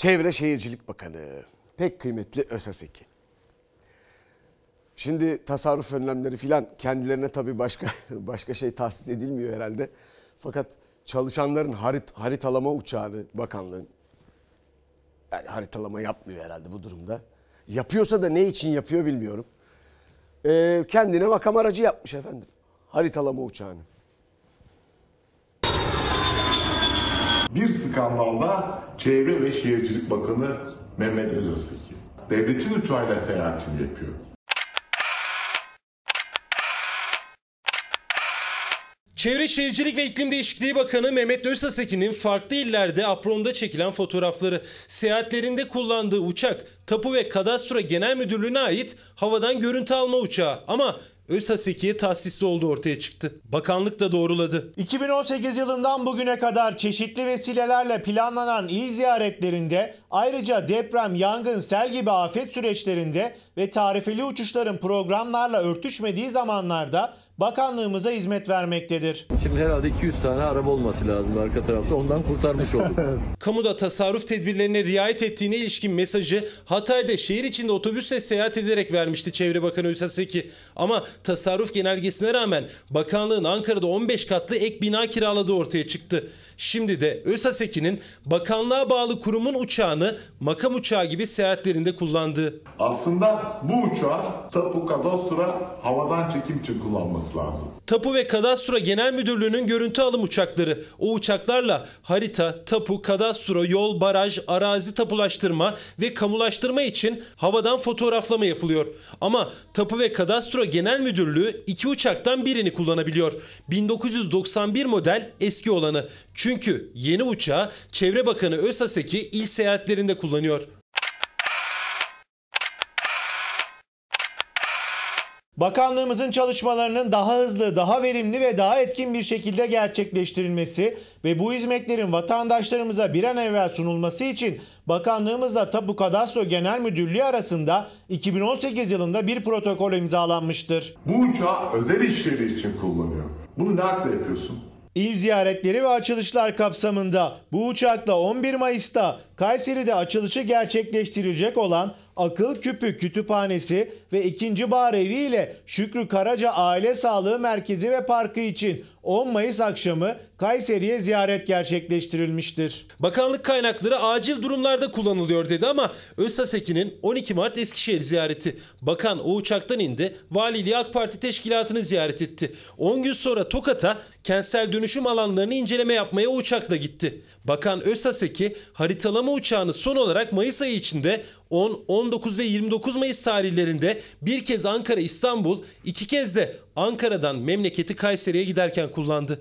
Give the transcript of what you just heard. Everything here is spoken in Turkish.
Çevre Şehircilik Bakanı pek kıymetli Ösaseki. Şimdi tasarruf önlemleri filan kendilerine tabii başka başka şey tahsis edilmiyor herhalde. Fakat çalışanların harit, haritalama uçağını bakanlığın yani haritalama yapmıyor herhalde bu durumda. Yapıyorsa da ne için yapıyor bilmiyorum. Ee, kendine makam aracı yapmış efendim. Haritalama uçağını. Bir skandalda Çevre ve Şehircilik Bakanı Mehmet Özöseki. Devletin uçağıyla seyahatini yapıyor. Çevre Şehircilik ve İklim Değişikliği Bakanı Mehmet Özsaseki'nin farklı illerde apronda çekilen fotoğrafları, seyahatlerinde kullandığı uçak, Tapu ve Kadastro Genel Müdürlüğü'ne ait havadan görüntü alma uçağı ama ÖSASEKİ'ye tahsisli olduğu ortaya çıktı. Bakanlık da doğruladı. 2018 yılından bugüne kadar çeşitli vesilelerle planlanan il ziyaretlerinde ayrıca deprem, yangın, sel gibi afet süreçlerinde ve tarifeli uçuşların programlarla örtüşmediği zamanlarda bakanlığımıza hizmet vermektedir. Şimdi herhalde 200 tane araba olması lazım arka tarafta ondan kurtarmış olduk. Kamuda tasarruf tedbirlerine riayet ettiğine ilişkin mesajı Hatay'da şehir içinde otobüsle seyahat ederek vermişti Çevre Bakanı Hüsnü Seki. Ama tasarruf genelgesine rağmen bakanlığın Ankara'da 15 katlı ek bina kiraladığı ortaya çıktı. Şimdi de ÖSASEK'inin bakanlığa bağlı kurumun uçağını makam uçağı gibi seyahatlerinde kullandığı. Aslında bu uçağı tapu kadastro havadan çekim için kullanması lazım. Tapu ve Kadastro Genel Müdürlüğü'nün görüntü alım uçakları. O uçaklarla harita, tapu, kadastro, yol, baraj, arazi tapulaştırma ve kamulaştırma için havadan fotoğraflama yapılıyor. Ama Tapu ve Kadastro Genel Müdürlüğü iki uçaktan birini kullanabiliyor. 1991 model eski olanı. Çünkü yeni uçağı Çevre Bakanı Ösaseki il seyahatlerinde kullanıyor. Bakanlığımızın çalışmalarının daha hızlı, daha verimli ve daha etkin bir şekilde gerçekleştirilmesi ve bu hizmetlerin vatandaşlarımıza bir an evvel sunulması için Bakanlığımızla Tapu Kadastro Genel Müdürlüğü arasında 2018 yılında bir protokol imzalanmıştır. Bu uçağı özel işleri için kullanıyor. Bunu ne akla yapıyorsun? İl ziyaretleri ve açılışlar kapsamında bu uçakla 11 Mayıs'ta Kayseri'de açılışı gerçekleştirilecek olan Akıl Küpü Kütüphanesi ve 2. Bar ile Şükrü Karaca Aile Sağlığı Merkezi ve Parkı için 10 Mayıs akşamı Kayseri'ye ziyaret gerçekleştirilmiştir. Bakanlık kaynakları acil durumlarda kullanılıyor dedi ama Özsaseki'nin 12 Mart Eskişehir ziyareti. Bakan o uçaktan indi, valiliği AK Parti teşkilatını ziyaret etti. 10 gün sonra Tokat'a kentsel dönüşüm alanlarını inceleme yapmaya o uçakla gitti. Bakan Özsaseki haritalama uçağını son olarak Mayıs ayı içinde 10, 19 ve 29 Mayıs tarihlerinde bir kez Ankara İstanbul, iki kez de Ankara'dan memleketi Kayseri'ye giderken kullandı.